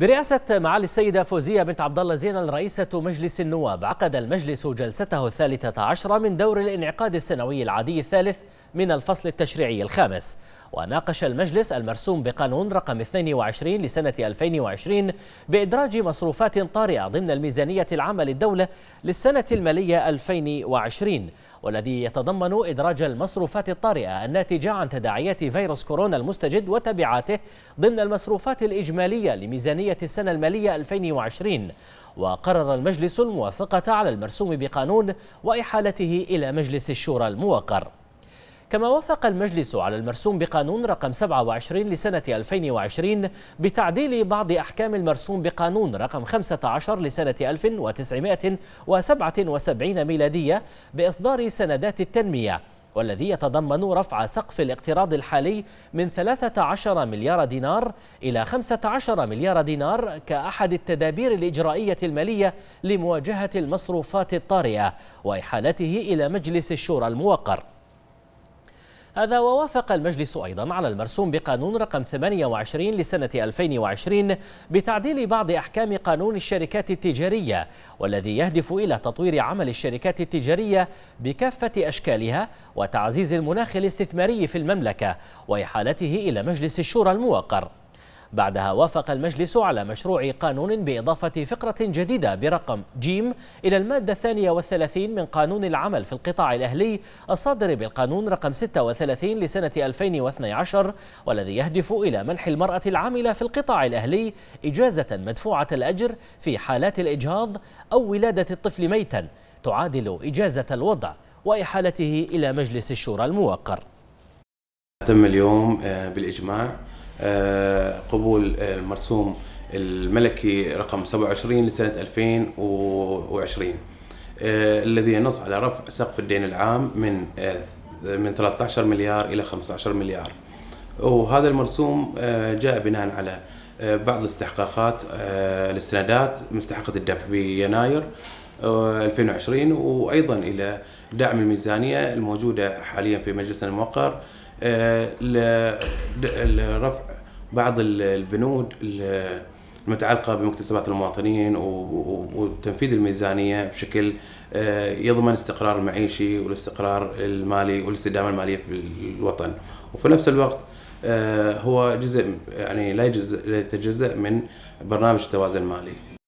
برئاسة معالي السيدة فوزية بنت عبد الله زينل رئيسة مجلس النواب عقد المجلس جلسته الثالثة عشرة من دور الانعقاد السنوي العادي الثالث من الفصل التشريعي الخامس وناقش المجلس المرسوم بقانون رقم 22 لسنة 2020 بإدراج مصروفات طارئة ضمن الميزانية العامة للدولة للسنة المالية 2020 والذي يتضمن إدراج المصروفات الطارئة الناتجة عن تداعيات فيروس كورونا المستجد وتبعاته ضمن المصروفات الإجمالية لميزانية السنة المالية 2020 وقرر المجلس الموافقة على المرسوم بقانون وإحالته إلى مجلس الشورى الموقر كما وافق المجلس على المرسوم بقانون رقم 27 لسنة 2020 بتعديل بعض أحكام المرسوم بقانون رقم 15 لسنة 1977 ميلادية بإصدار سندات التنمية والذي يتضمن رفع سقف الاقتراض الحالي من 13 مليار دينار إلى 15 مليار دينار كأحد التدابير الإجرائية المالية لمواجهة المصروفات الطارئة وإحالته إلى مجلس الشورى الموقر هذا ووافق المجلس أيضا على المرسوم بقانون رقم 28 لسنة 2020 بتعديل بعض أحكام قانون الشركات التجارية والذي يهدف إلى تطوير عمل الشركات التجارية بكافة أشكالها وتعزيز المناخ الاستثماري في المملكة وإحالته إلى مجلس الشورى الموقر بعدها وافق المجلس على مشروع قانون بإضافة فقرة جديدة برقم جيم إلى المادة الثانية والثلاثين من قانون العمل في القطاع الأهلي الصادر بالقانون رقم 36 لسنة 2012 والذي يهدف إلى منح المرأة العاملة في القطاع الأهلي إجازة مدفوعة الأجر في حالات الإجهاض أو ولادة الطفل ميتا تعادل إجازة الوضع وإحالته إلى مجلس الشورى الموقر تم اليوم آه، بالإجماع آه، قبول المرسوم الملكي رقم 27 لسنة 2020 آه، الذي ينص على رفع سقف الدين العام من آه، من 13 مليار إلى 15 مليار وهذا المرسوم جاء بناء على بعض الاستحقاقات للسندات مستحقة الدفع بيناير 2020 آه، وايضا الى دعم الميزانيه الموجوده حاليا في مجلسنا الموقر آه، لرفع بعض البنود المتعلقه بمكتسبات المواطنين وتنفيذ الميزانيه بشكل آه، يضمن استقرار المعيشي والاستقرار المالي والاستدامه الماليه في الوطن وفي نفس الوقت هو جزء يعني لا يتجزأ من برنامج التوازن المالي